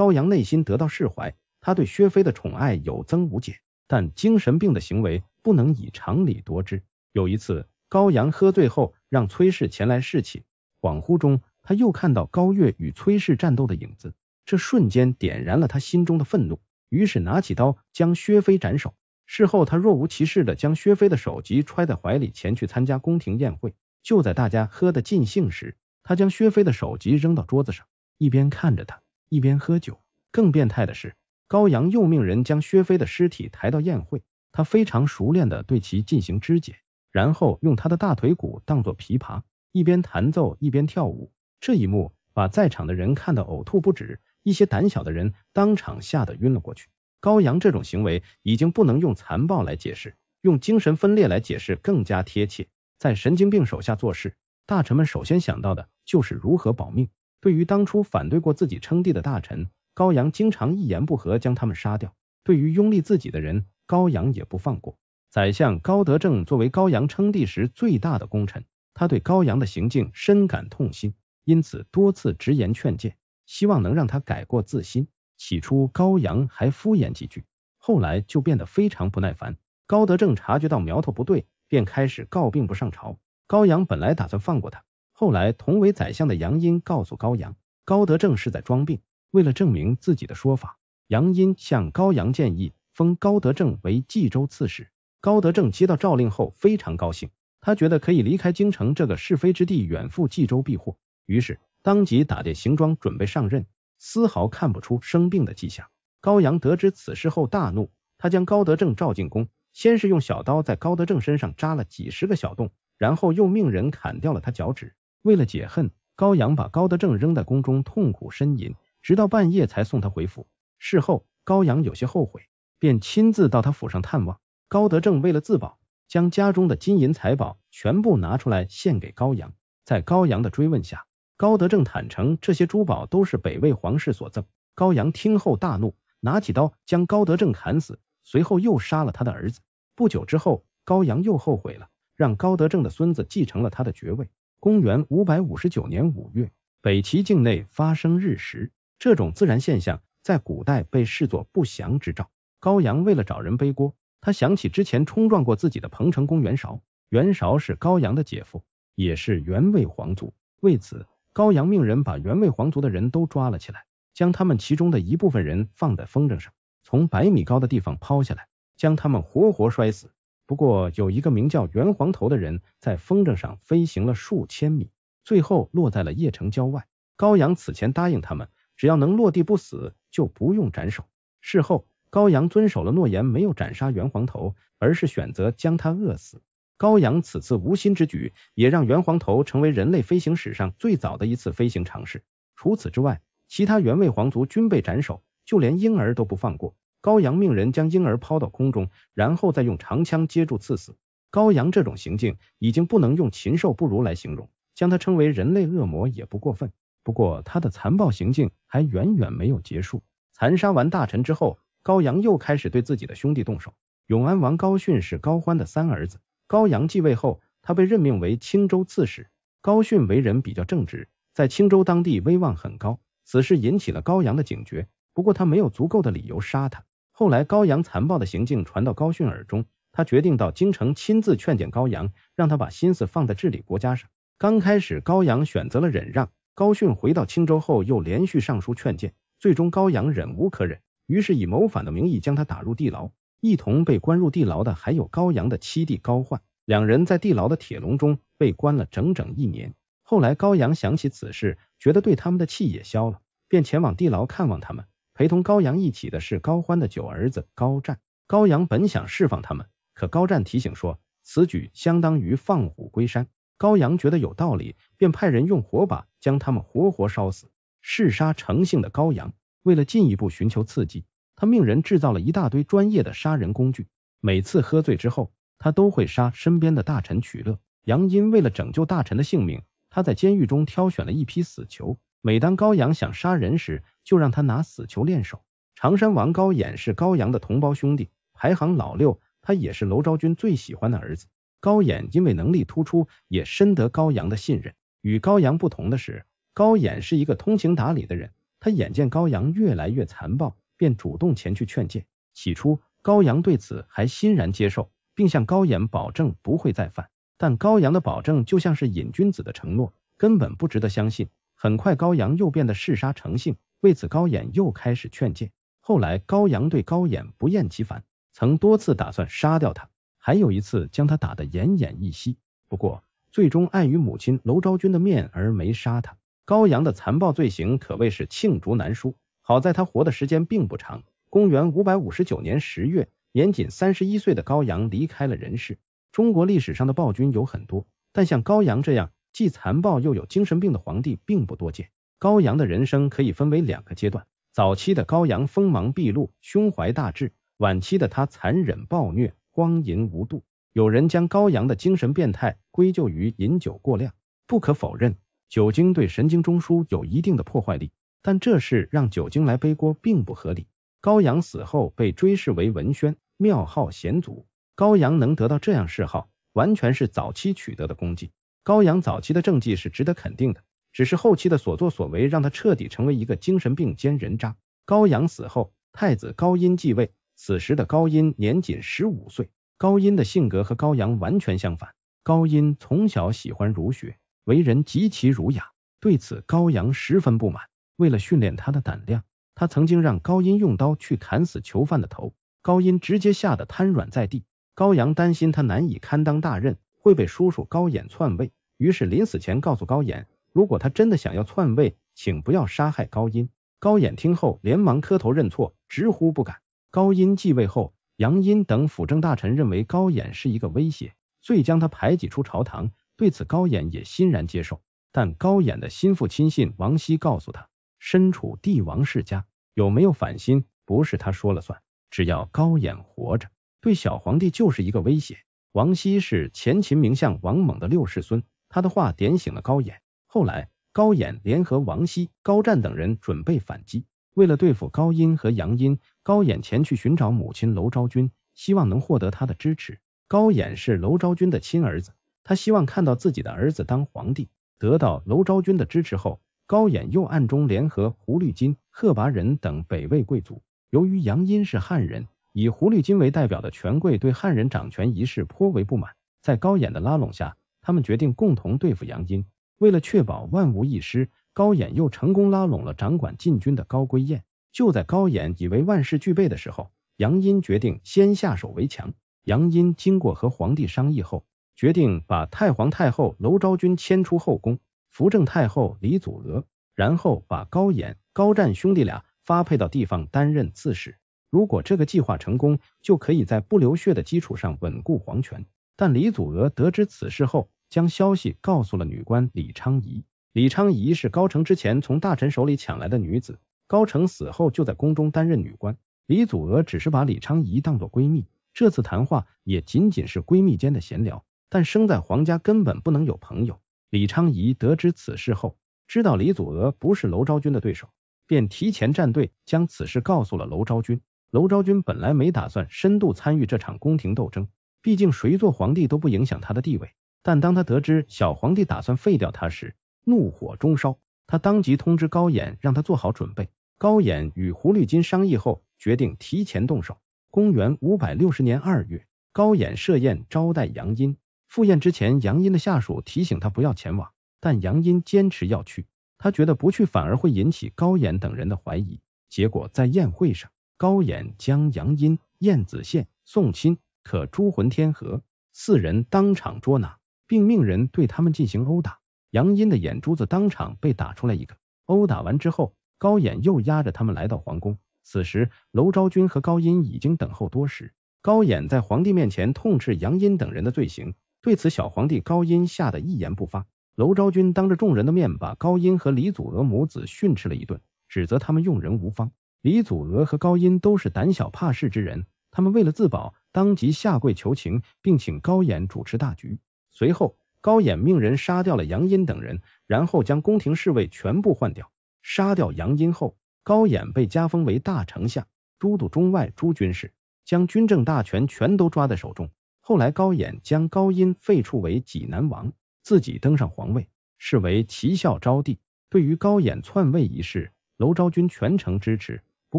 Speaker 1: 高阳内心得到释怀，他对薛飞的宠爱有增无减，但精神病的行为不能以常理夺之。有一次，高阳喝醉后让崔氏前来侍寝，恍惚中他又看到高月与崔氏战斗的影子，这瞬间点燃了他心中的愤怒，于是拿起刀将薛飞斩首。事后，他若无其事的将薛飞的首级揣在怀里，前去参加宫廷宴会。就在大家喝得尽兴时，他将薛飞的首级扔到桌子上，一边看着他。一边喝酒，更变态的是，高阳又命人将薛飞的尸体抬到宴会，他非常熟练的对其进行肢解，然后用他的大腿骨当作琵琶，一边弹奏一边跳舞，这一幕把在场的人看得呕吐不止，一些胆小的人当场吓得晕了过去。高阳这种行为已经不能用残暴来解释，用精神分裂来解释更加贴切。在神经病手下做事，大臣们首先想到的就是如何保命。对于当初反对过自己称帝的大臣，高阳经常一言不合将他们杀掉；对于拥立自己的人，高阳也不放过。宰相高德正作为高阳称帝时最大的功臣，他对高阳的行径深感痛心，因此多次直言劝谏，希望能让他改过自新。起初高阳还敷衍几句，后来就变得非常不耐烦。高德正察觉到苗头不对，便开始告病不上朝。高阳本来打算放过他。后来，同为宰相的杨殷告诉高阳，高德正是在装病。为了证明自己的说法，杨殷向高阳建议封高德正为冀州刺史。高德正接到诏令后非常高兴，他觉得可以离开京城这个是非之地，远赴冀州避祸。于是，当即打点行装，准备上任，丝毫看不出生病的迹象。高阳得知此事后大怒，他将高德正召进宫，先是用小刀在高德正身上扎了几十个小洞，然后又命人砍掉了他脚趾。为了解恨，高阳把高德正扔在宫中痛苦呻吟，直到半夜才送他回府。事后，高阳有些后悔，便亲自到他府上探望。高德正为了自保，将家中的金银财宝全部拿出来献给高阳。在高阳的追问下，高德正坦诚这些珠宝都是北魏皇室所赠。高阳听后大怒，拿起刀将高德正砍死，随后又杀了他的儿子。不久之后，高阳又后悔了，让高德正的孙子继承了他的爵位。公元五百五十九年五月，北齐境内发生日食。这种自然现象在古代被视作不祥之兆。高阳为了找人背锅，他想起之前冲撞过自己的彭城公袁绍，袁绍是高阳的姐夫，也是原魏皇族。为此，高阳命人把原魏皇族的人都抓了起来，将他们其中的一部分人放在风筝上，从百米高的地方抛下来，将他们活活摔死。不过有一个名叫圆黄头的人在风筝上飞行了数千米，最后落在了邺城郊外。高阳此前答应他们，只要能落地不死，就不用斩首。事后，高阳遵守了诺言，没有斩杀圆黄头，而是选择将他饿死。高阳此次无心之举，也让圆黄头成为人类飞行史上最早的一次飞行尝试。除此之外，其他原魏皇族均被斩首，就连婴儿都不放过。高阳命人将婴儿抛到空中，然后再用长枪接住刺死。高阳这种行径已经不能用禽兽不如来形容，将他称为人类恶魔也不过分。不过他的残暴行径还远远没有结束。残杀完大臣之后，高阳又开始对自己的兄弟动手。永安王高逊是高欢的三儿子，高阳继位后，他被任命为青州刺史。高逊为人比较正直，在青州当地威望很高，此事引起了高阳的警觉。不过他没有足够的理由杀他。后来高阳残暴的行径传到高训耳中，他决定到京城亲自劝谏高阳，让他把心思放在治理国家上。刚开始高阳选择了忍让，高训回到青州后又连续上书劝谏，最终高阳忍无可忍，于是以谋反的名义将他打入地牢。一同被关入地牢的还有高阳的七弟高焕，两人在地牢的铁笼中被关了整整一年。后来高阳想起此事，觉得对他们的气也消了，便前往地牢看望他们。陪同高阳一起的是高欢的九儿子高湛。高阳本想释放他们，可高湛提醒说此举相当于放虎归山。高阳觉得有道理，便派人用火把将他们活活烧死。嗜杀成性的高阳为了进一步寻求刺激，他命人制造了一大堆专业的杀人工具。每次喝醉之后，他都会杀身边的大臣取乐。杨殷为了拯救大臣的性命，他在监狱中挑选了一批死囚。每当高阳想杀人时，就让他拿死囚练手。常山王高演是高阳的同胞兄弟，排行老六，他也是娄昭君最喜欢的儿子。高演因为能力突出，也深得高阳的信任。与高阳不同的是，高衍是一个通情达理的人。他眼见高阳越来越残暴，便主动前去劝谏。起初，高阳对此还欣然接受，并向高衍保证不会再犯。但高阳的保证就像是瘾君子的承诺，根本不值得相信。很快，高阳又变得嗜杀成性。为此，高演又开始劝谏。后来，高阳对高演不厌其烦，曾多次打算杀掉他，还有一次将他打得奄奄一息。不过，最终碍于母亲娄昭君的面而没杀他。高阳的残暴罪行可谓是罄竹难书。好在他活的时间并不长。公元五百五十九年十月，年仅三十一岁的高阳离开了人世。中国历史上的暴君有很多，但像高阳这样既残暴又有精神病的皇帝并不多见。高阳的人生可以分为两个阶段，早期的高阳锋芒毕露，胸怀大志；晚期的他残忍暴虐，荒淫无度。有人将高阳的精神变态归咎于饮酒过量，不可否认，酒精对神经中枢有一定的破坏力，但这事让酒精来背锅并不合理。高阳死后被追谥为文宣，庙号显祖。高阳能得到这样谥号，完全是早期取得的功绩。高阳早期的政绩是值得肯定的。只是后期的所作所为，让他彻底成为一个精神病兼人渣。高阳死后，太子高殷继位。此时的高殷年仅十五岁，高殷的性格和高阳完全相反。高殷从小喜欢儒学，为人极其儒雅，对此高阳十分不满。为了训练他的胆量，他曾经让高殷用刀去砍死囚犯的头。高殷直接吓得瘫软在地。高阳担心他难以堪当大任，会被叔叔高演篡位，于是临死前告诉高演。如果他真的想要篡位，请不要杀害高音。高演听后连忙磕头认错，直呼不敢。高音继位后，杨殷等辅政大臣认为高演是一个威胁，遂将他排挤出朝堂。对此，高演也欣然接受。但高演的心腹亲信王熙告诉他，身处帝王世家，有没有反心不是他说了算。只要高演活着，对小皇帝就是一个威胁。王熙是前秦名相王猛的六世孙，他的话点醒了高演。后来，高演联合王熙、高湛等人准备反击。为了对付高殷和杨殷，高演前去寻找母亲娄昭君，希望能获得他的支持。高演是娄昭君的亲儿子，他希望看到自己的儿子当皇帝。得到娄昭君的支持后，高演又暗中联合胡律金、贺拔仁等北魏贵族。由于杨殷是汉人，以胡律金为代表的权贵对汉人掌权一事颇为不满，在高演的拉拢下，他们决定共同对付杨殷。为了确保万无一失，高演又成功拉拢了掌管禁军的高归彦。就在高演以为万事俱备的时候，杨殷决定先下手为强。杨殷经过和皇帝商议后，决定把太皇太后娄昭君迁出后宫，扶正太后李祖娥，然后把高演、高湛兄弟俩发配到地方担任刺史。如果这个计划成功，就可以在不流血的基础上稳固皇权。但李祖娥得知此事后。将消息告诉了女官李昌仪。李昌仪是高城之前从大臣手里抢来的女子，高城死后就在宫中担任女官。李祖娥只是把李昌仪当做闺蜜，这次谈话也仅仅是闺蜜间的闲聊。但生在皇家根本不能有朋友。李昌仪得知此事后，知道李祖娥不是娄昭君的对手，便提前站队，将此事告诉了娄昭君。娄昭君本来没打算深度参与这场宫廷斗争，毕竟谁做皇帝都不影响他的地位。但当他得知小皇帝打算废掉他时，怒火中烧。他当即通知高演，让他做好准备。高演与狐狸精商议后，决定提前动手。公元五百六十年二月，高演设宴招待杨殷。赴宴之前，杨殷的下属提醒他不要前往，但杨殷坚持要去。他觉得不去反而会引起高演等人的怀疑。结果在宴会上，高演将杨殷、燕子羡、宋钦可、朱浑天河四人当场捉拿。并命人对他们进行殴打，杨殷的眼珠子当场被打出来一个。殴打完之后，高衍又押着他们来到皇宫。此时，娄昭君和高殷已经等候多时。高衍在皇帝面前痛斥杨殷等人的罪行，对此小皇帝高殷吓得一言不发。娄昭君当着众人的面把高殷和李祖娥母子训斥了一顿，指责他们用人无方。李祖娥和高殷都是胆小怕事之人，他们为了自保，当即下跪求情，并请高衍主持大局。随后，高演命人杀掉了杨殷等人，然后将宫廷侍卫全部换掉。杀掉杨殷后，高演被加封为大丞相、都督中外诸军事，将军政大权全都抓在手中。后来，高演将高殷废黜为济南王，自己登上皇位，视为齐孝昭帝。对于高演篡位一事，娄昭君全程支持。不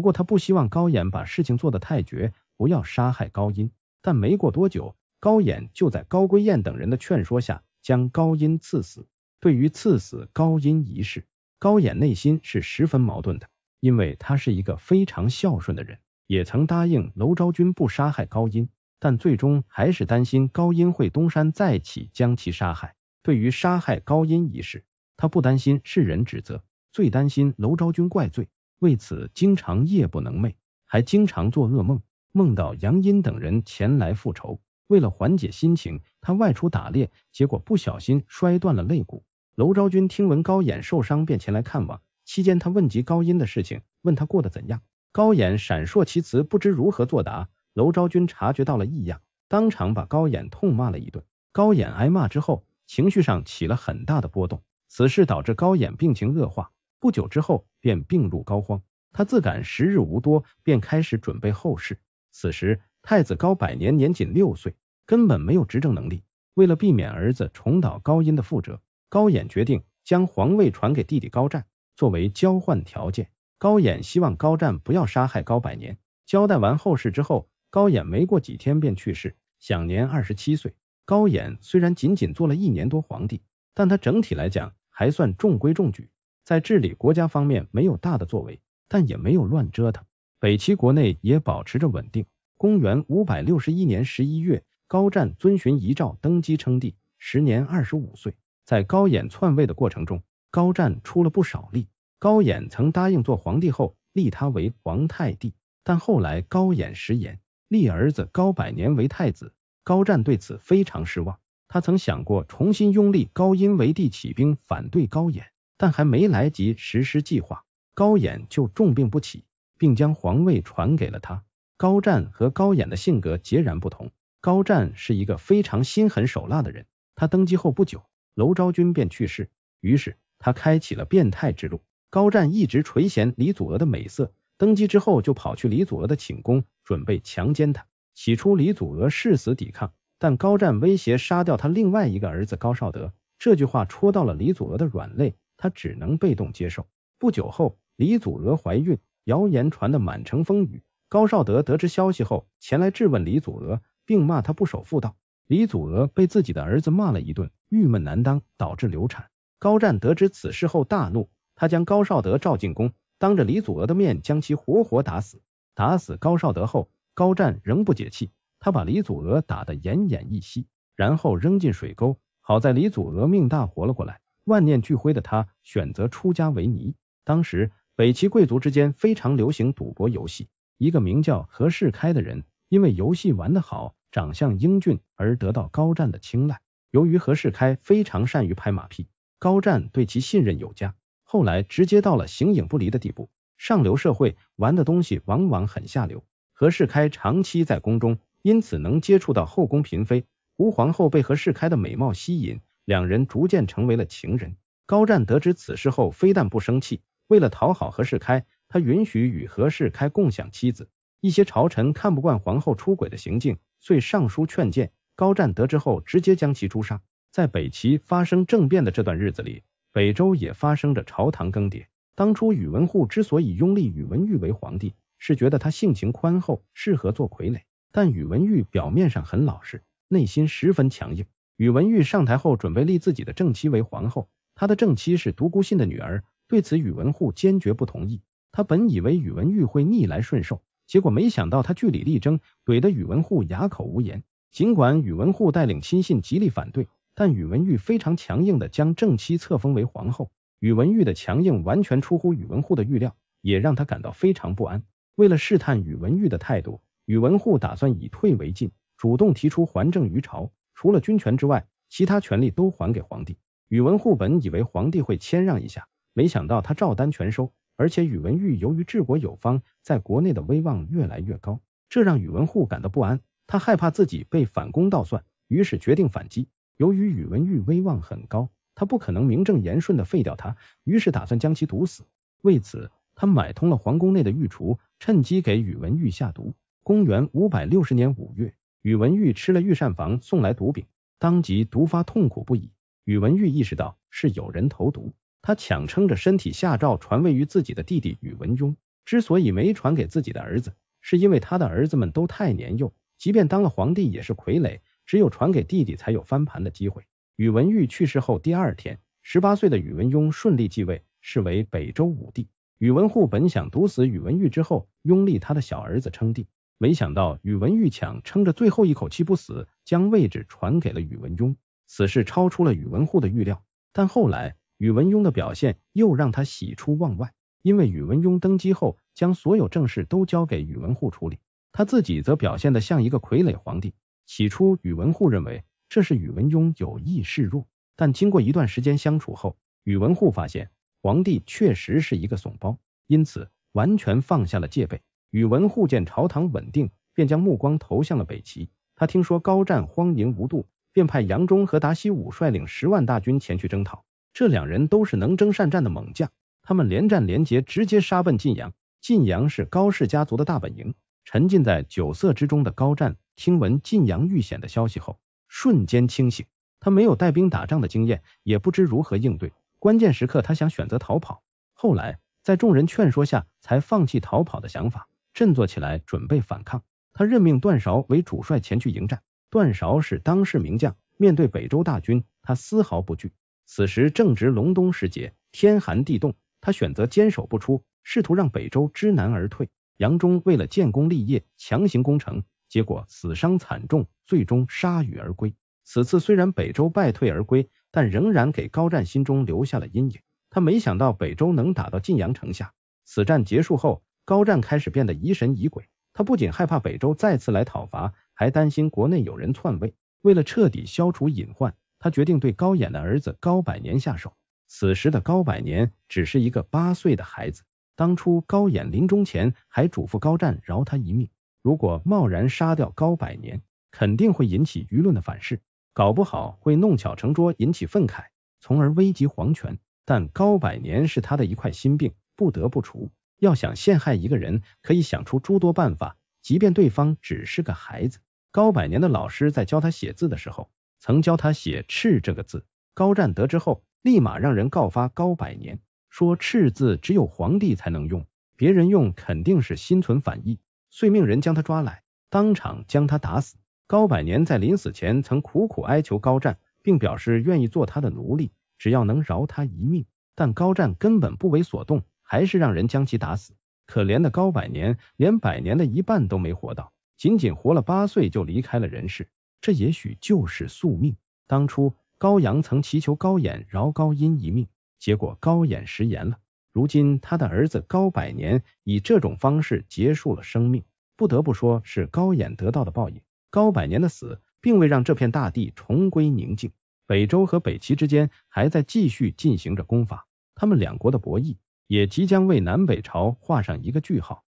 Speaker 1: 过，他不希望高演把事情做得太绝，不要杀害高殷。但没过多久。高演就在高归燕等人的劝说下，将高音赐死。对于赐死高音一事，高演内心是十分矛盾的，因为他是一个非常孝顺的人，也曾答应娄昭君不杀害高音，但最终还是担心高音会东山再起，将其杀害。对于杀害高音一事，他不担心世人指责，最担心娄昭君怪罪。为此，经常夜不能寐，还经常做噩梦，梦到杨殷等人前来复仇。为了缓解心情，他外出打猎，结果不小心摔断了肋骨。娄昭君听闻高衍受伤，便前来看望。期间，他问及高音的事情，问他过得怎样。高衍闪烁其词，不知如何作答。娄昭君察觉到了异样，当场把高衍痛骂了一顿。高衍挨骂之后，情绪上起了很大的波动。此事导致高衍病情恶化，不久之后便病入膏肓。他自感时日无多，便开始准备后事。此时，太子高百年年仅六岁。根本没有执政能力。为了避免儿子重蹈高殷的覆辙，高演决定将皇位传给弟弟高湛。作为交换条件，高演希望高湛不要杀害高百年。交代完后事之后，高演没过几天便去世，享年二十七岁。高演虽然仅仅做了一年多皇帝，但他整体来讲还算中规中矩，在治理国家方面没有大的作为，但也没有乱折腾。北齐国内也保持着稳定。公元五百六十一年十一月。高湛遵循遗诏登基称帝，时年二十五岁。在高演篡位的过程中，高湛出了不少力。高演曾答应做皇帝后立他为皇太帝，但后来高演食言，立儿子高百年为太子。高湛对此非常失望，他曾想过重新拥立高因为帝，起兵反对高演，但还没来及实施计划，高演就重病不起，并将皇位传给了他。高湛和高演的性格截然不同。高湛是一个非常心狠手辣的人。他登基后不久，娄昭君便去世，于是他开启了变态之路。高湛一直垂涎李祖娥的美色，登基之后就跑去李祖娥的寝宫，准备强奸她。起初，李祖娥誓死抵抗，但高湛威胁杀掉他另外一个儿子高绍德，这句话戳到了李祖娥的软肋，她只能被动接受。不久后，李祖娥怀孕，谣言传得满城风雨。高绍德得知消息后，前来质问李祖娥。并骂他不守妇道。李祖娥被自己的儿子骂了一顿，郁闷难当，导致流产。高湛得知此事后大怒，他将高绍德召进宫，当着李祖娥的面将其活活打死。打死高绍德后，高湛仍不解气，他把李祖娥打得奄奄一息，然后扔进水沟。好在李祖娥命大活了过来，万念俱灰的他选择出家为尼。当时北齐贵族之间非常流行赌博游戏，一个名叫何世开的人。因为游戏玩得好，长相英俊而得到高湛的青睐。由于何世开非常善于拍马屁，高湛对其信任有加，后来直接到了形影不离的地步。上流社会玩的东西往往很下流，何世开长期在宫中，因此能接触到后宫嫔妃。吴皇后被何世开的美貌吸引，两人逐渐成为了情人。高湛得知此事后，非但不生气，为了讨好何世开，他允许与何世开共享妻子。一些朝臣看不惯皇后出轨的行径，遂上书劝谏。高湛得知后，直接将其诛杀。在北齐发生政变的这段日子里，北周也发生着朝堂更迭。当初宇文护之所以拥立宇文毓为皇帝，是觉得他性情宽厚，适合做傀儡。但宇文毓表面上很老实，内心十分强硬。宇文毓上台后，准备立自己的正妻为皇后。他的正妻是独孤信的女儿，对此宇文护坚决不同意。他本以为宇文毓会逆来顺受。结果没想到他据理力争，怼得宇文护哑口无言。尽管宇文护带领亲信极力反对，但宇文玉非常强硬的将正妻册封为皇后。宇文玉的强硬完全出乎宇文护的预料，也让他感到非常不安。为了试探宇文玉的态度，宇文护打算以退为进，主动提出还政于朝，除了军权之外，其他权力都还给皇帝。宇文护本以为皇帝会谦让一下，没想到他照单全收。而且宇文毓由于治国有方，在国内的威望越来越高，这让宇文护感到不安。他害怕自己被反攻倒算，于是决定反击。由于宇文毓威望很高，他不可能名正言顺的废掉他，于是打算将其毒死。为此，他买通了皇宫内的御厨，趁机给宇文毓下毒。公元五百六十年五月，宇文毓吃了御膳房送来毒饼，当即毒发，痛苦不已。宇文毓意识到是有人投毒。他强撑着身体下诏传位于自己的弟弟宇文邕，之所以没传给自己的儿子，是因为他的儿子们都太年幼，即便当了皇帝也是傀儡，只有传给弟弟才有翻盘的机会。宇文毓去世后第二天，十八岁的宇文邕顺利继位，是为北周武帝。宇文护本想毒死宇文毓之后拥立他的小儿子称帝，没想到宇文毓强撑着最后一口气不死，将位置传给了宇文邕，此事超出了宇文护的预料，但后来。宇文邕的表现又让他喜出望外，因为宇文邕登基后将所有政事都交给宇文护处理，他自己则表现得像一个傀儡皇帝。起初，宇文护认为这是宇文邕有意示弱，但经过一段时间相处后，宇文护发现皇帝确实是一个怂包，因此完全放下了戒备。宇文护见朝堂稳定，便将目光投向了北齐。他听说高湛荒淫无度，便派杨忠和达西武率领十万大军前去征讨。这两人都是能征善战的猛将，他们连战连捷，直接杀奔晋阳。晋阳是高氏家族的大本营。沉浸在酒色之中的高湛听闻晋阳遇险的消息后，瞬间清醒。他没有带兵打仗的经验，也不知如何应对。关键时刻，他想选择逃跑，后来在众人劝说下，才放弃逃跑的想法，振作起来准备反抗。他任命段韶为主帅前去迎战。段韶是当世名将，面对北周大军，他丝毫不惧。此时正值隆冬时节，天寒地冻，他选择坚守不出，试图让北周知难而退。杨忠为了建功立业，强行攻城，结果死伤惨重，最终铩羽而归。此次虽然北周败退而归，但仍然给高湛心中留下了阴影。他没想到北周能打到晋阳城下。此战结束后，高湛开始变得疑神疑鬼，他不仅害怕北周再次来讨伐，还担心国内有人篡位。为了彻底消除隐患。他决定对高演的儿子高百年下手。此时的高百年只是一个八岁的孩子。当初高演临终前还嘱咐高湛饶他一命。如果贸然杀掉高百年，肯定会引起舆论的反噬，搞不好会弄巧成拙，引起愤慨，从而危及皇权。但高百年是他的一块心病，不得不除。要想陷害一个人，可以想出诸多办法，即便对方只是个孩子。高百年的老师在教他写字的时候。曾教他写“赤”这个字，高湛得知后，立马让人告发高百年，说“赤”字只有皇帝才能用，别人用肯定是心存反意，遂命人将他抓来，当场将他打死。高百年在临死前，曾苦苦哀求高湛，并表示愿意做他的奴隶，只要能饶他一命。但高湛根本不为所动，还是让人将其打死。可怜的高百年，连百年的一半都没活到，仅仅活了八岁就离开了人世。这也许就是宿命。当初高阳曾祈求高衍饶高音一命，结果高衍食言了。如今他的儿子高百年以这种方式结束了生命，不得不说是高衍得到的报应。高百年的死并未让这片大地重归宁静，北周和北齐之间还在继续进行着攻伐，他们两国的博弈也即将为南北朝画上一个句号。